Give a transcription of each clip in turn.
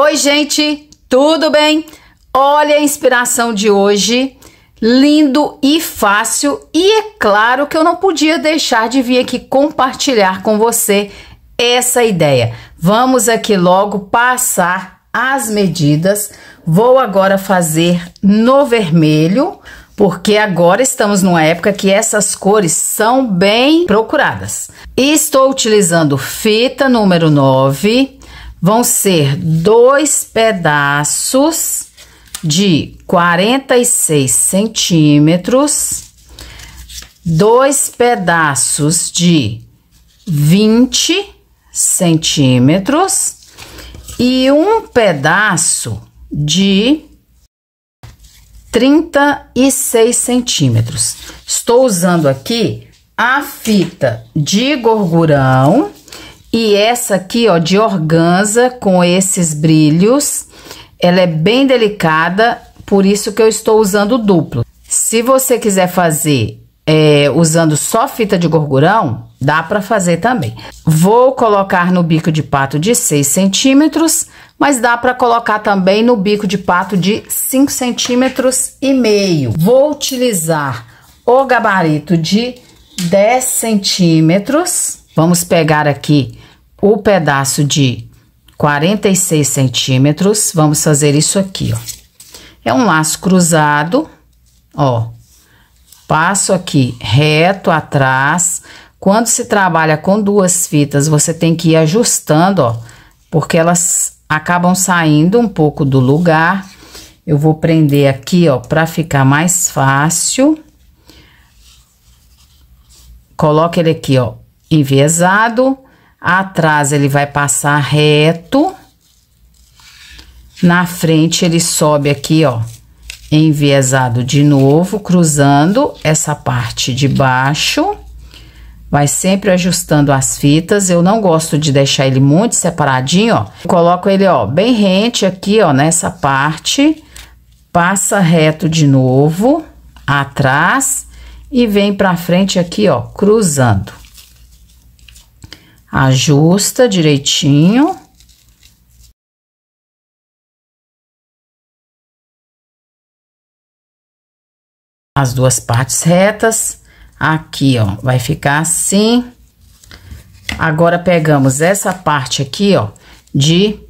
Oi, gente, tudo bem? Olha a inspiração de hoje, lindo e fácil, e é claro que eu não podia deixar de vir aqui compartilhar com você essa ideia. Vamos aqui logo passar as medidas. Vou agora fazer no vermelho, porque agora estamos numa época que essas cores são bem procuradas. Estou utilizando fita número 9, vão ser dois pedaços de 46 centímetros, dois pedaços de 20 centímetros e um pedaço de 36 centímetros. Estou usando aqui a fita de gorgurão e essa aqui, ó, de organza, com esses brilhos, ela é bem delicada, por isso que eu estou usando duplo. Se você quiser fazer é, usando só fita de gorgurão, dá para fazer também. Vou colocar no bico de pato de 6 centímetros, mas dá para colocar também no bico de pato de 5 centímetros e meio. Vou utilizar o gabarito de 10 centímetros Vamos pegar aqui o pedaço de 46 centímetros. Vamos fazer isso aqui, ó. É um laço cruzado, ó. Passo aqui reto atrás. Quando se trabalha com duas fitas, você tem que ir ajustando, ó. Porque elas acabam saindo um pouco do lugar. Eu vou prender aqui, ó, para ficar mais fácil. Coloque ele aqui, ó, enviesado, atrás ele vai passar reto, na frente ele sobe aqui, ó, enviesado de novo, cruzando essa parte de baixo, vai sempre ajustando as fitas, eu não gosto de deixar ele muito separadinho, ó, coloco ele, ó, bem rente aqui, ó, nessa parte, passa reto de novo, atrás, e vem pra frente aqui, ó, cruzando ajusta direitinho. As duas partes retas, aqui, ó, vai ficar assim. Agora, pegamos essa parte aqui, ó, de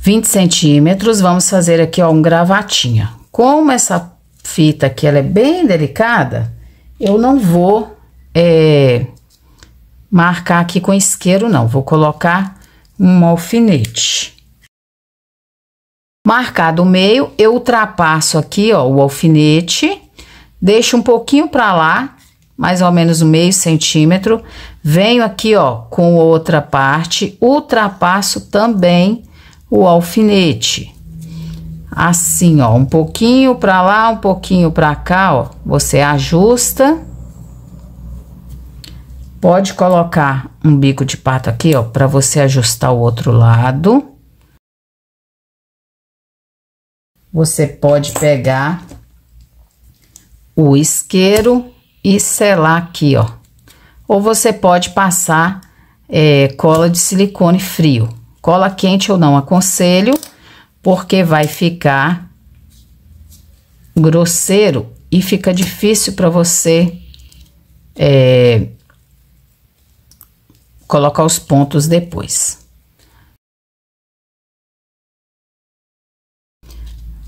20 centímetros, vamos fazer aqui, ó, um gravatinha. Como essa fita aqui, ela é bem delicada, eu não vou é, marcar aqui com isqueiro, não. Vou colocar um alfinete. Marcado o meio, eu ultrapasso aqui, ó, o alfinete, deixo um pouquinho para lá, mais ou menos um meio centímetro. Venho aqui, ó, com outra parte, ultrapasso também o alfinete. Assim, ó, um pouquinho para lá, um pouquinho para cá, ó. Você ajusta Pode colocar um bico de pato aqui, ó, para você ajustar o outro lado. Você pode pegar o isqueiro e selar aqui, ó. Ou você pode passar é, cola de silicone frio. Cola quente eu não aconselho, porque vai ficar grosseiro e fica difícil para você é, colocar os pontos depois.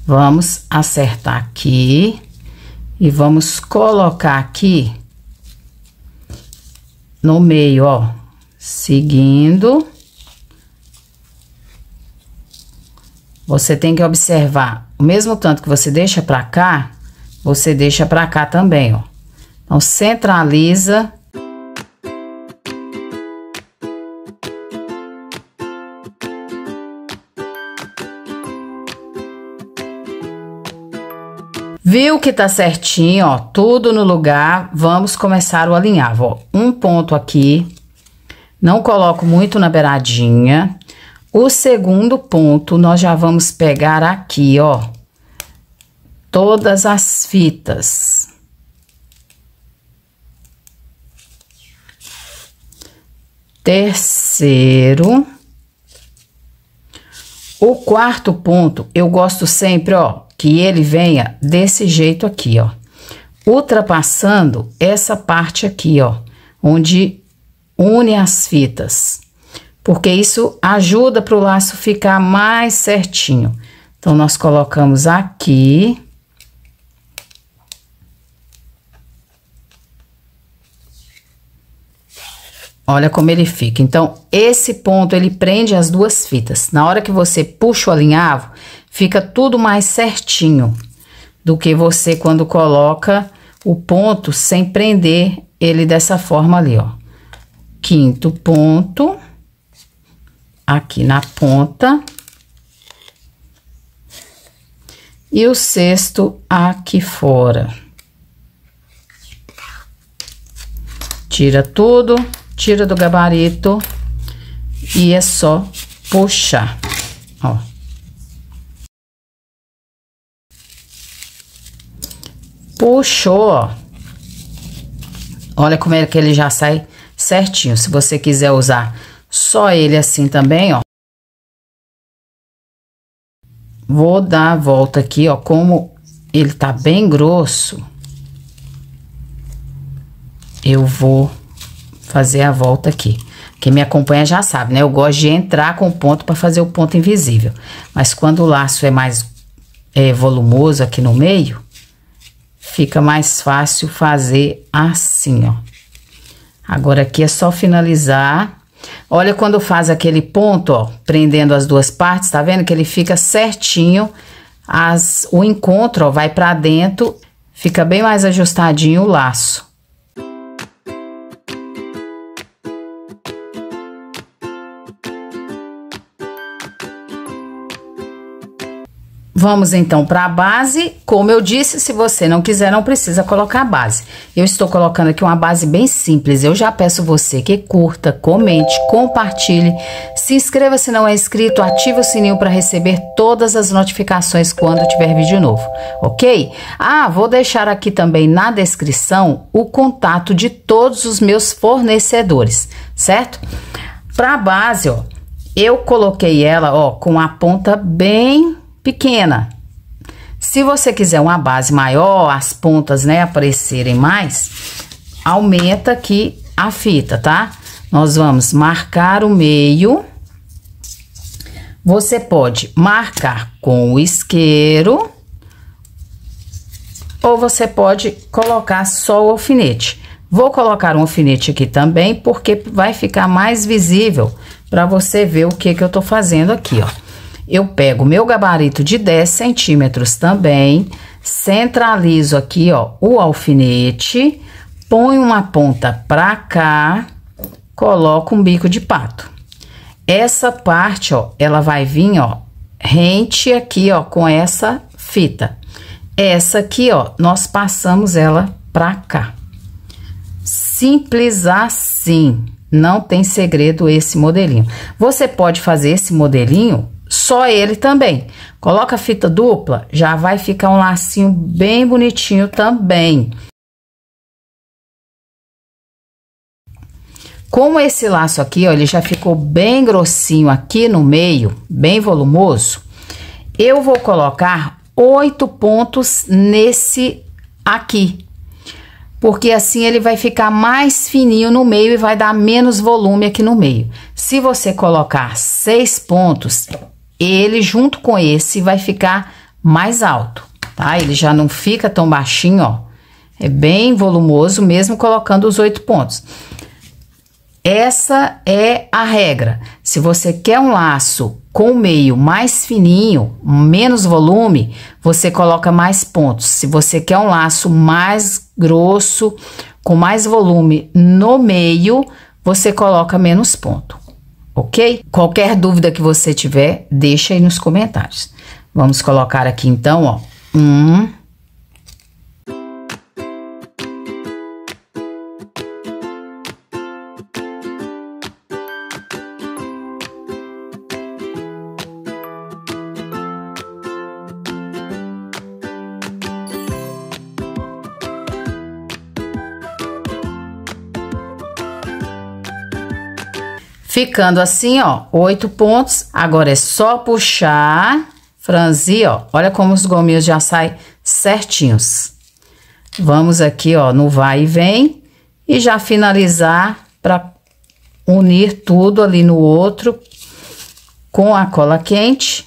Vamos acertar aqui e vamos colocar aqui no meio, ó, seguindo. Você tem que observar, o mesmo tanto que você deixa para cá, você deixa para cá também, ó. Então, centraliza Viu que tá certinho, ó, tudo no lugar, vamos começar o alinhavo, ó. Um ponto aqui, não coloco muito na beiradinha. O segundo ponto, nós já vamos pegar aqui, ó, todas as fitas. Terceiro. O quarto ponto, eu gosto sempre, ó, que ele venha desse jeito aqui, ó. Ultrapassando essa parte aqui, ó, onde une as fitas. Porque isso ajuda para o laço ficar mais certinho. Então, nós colocamos aqui. Olha como ele fica. Então, esse ponto, ele prende as duas fitas. Na hora que você puxa o alinhavo, Fica tudo mais certinho do que você quando coloca o ponto sem prender ele dessa forma ali, ó. Quinto ponto, aqui na ponta. E o sexto aqui fora. Tira tudo, tira do gabarito e é só puxar, ó. Puxou, Olha como é que ele já sai certinho. Se você quiser usar só ele assim também, ó. Vou dar a volta aqui, ó, como ele tá bem grosso, eu vou fazer a volta aqui. Quem me acompanha já sabe, né? Eu gosto de entrar com o ponto para fazer o ponto invisível. Mas quando o laço é mais é, volumoso aqui no meio, fica mais fácil fazer assim, ó. Agora aqui é só finalizar. Olha quando faz aquele ponto, ó, prendendo as duas partes, tá vendo? Que ele fica certinho, as, o encontro, ó, vai pra dentro, fica bem mais ajustadinho o laço. Vamos então para a base. Como eu disse, se você não quiser, não precisa colocar a base. Eu estou colocando aqui uma base bem simples. Eu já peço você que curta, comente, compartilhe, se inscreva se não é inscrito, ative o sininho para receber todas as notificações quando tiver vídeo novo, ok? Ah, vou deixar aqui também na descrição o contato de todos os meus fornecedores, certo? Para a base, ó, eu coloquei ela, ó, com a ponta bem pequena. Se você quiser uma base maior, as pontas, né, aparecerem mais, aumenta aqui a fita, tá? Nós vamos marcar o meio. Você pode marcar com o isqueiro ou você pode colocar só o alfinete. Vou colocar um alfinete aqui também, porque vai ficar mais visível para você ver o que, que eu tô fazendo aqui, ó eu pego meu gabarito de 10 centímetros também, centralizo aqui, ó, o alfinete, ponho uma ponta pra cá, coloco um bico de pato. Essa parte, ó, ela vai vir, ó, rente aqui, ó, com essa fita. Essa aqui, ó, nós passamos ela pra cá. Simples assim. Não tem segredo esse modelinho. Você pode fazer esse modelinho só ele também. Coloca a fita dupla, já vai ficar um lacinho bem bonitinho também. Como esse laço aqui, ó, ele já ficou bem grossinho aqui no meio, bem volumoso, eu vou colocar oito pontos nesse aqui. Porque assim ele vai ficar mais fininho no meio e vai dar menos volume aqui no meio. Se você colocar seis pontos, ele junto com esse vai ficar mais alto, tá? Ele já não fica tão baixinho, ó. É bem volumoso mesmo colocando os oito pontos. Essa é a regra. Se você quer um laço com o meio mais fininho, menos volume, você coloca mais pontos. Se você quer um laço mais grosso, com mais volume no meio, você coloca menos ponto ok? Qualquer dúvida que você tiver, deixa aí nos comentários. Vamos colocar aqui então, ó, um Ficando assim, ó, oito pontos. Agora é só puxar, franzir, ó. Olha como os gominhos já saem certinhos. Vamos aqui, ó, no vai e vem. E já finalizar para unir tudo ali no outro com a cola quente.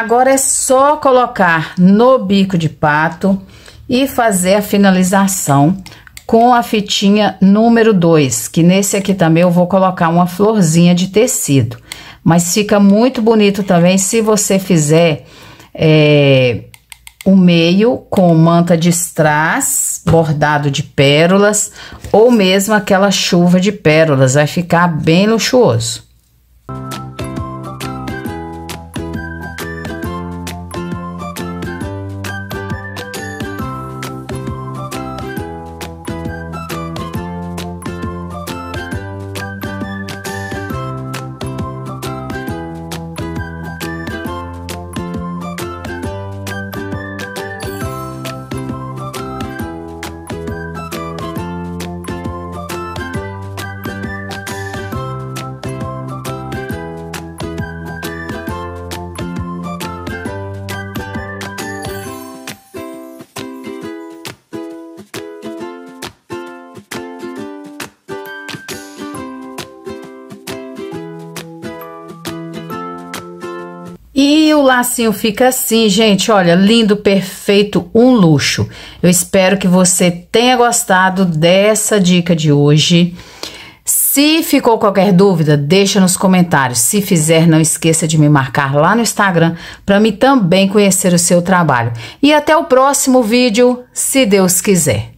Agora é só colocar no bico de pato e fazer a finalização com a fitinha número 2, que nesse aqui também eu vou colocar uma florzinha de tecido. Mas fica muito bonito também se você fizer é, o meio com manta de strass, bordado de pérolas, ou mesmo aquela chuva de pérolas, vai ficar bem luxuoso. E o lacinho fica assim, gente, olha, lindo, perfeito, um luxo. Eu espero que você tenha gostado dessa dica de hoje. Se ficou qualquer dúvida, deixa nos comentários. Se fizer, não esqueça de me marcar lá no Instagram para me também conhecer o seu trabalho. E até o próximo vídeo, se Deus quiser.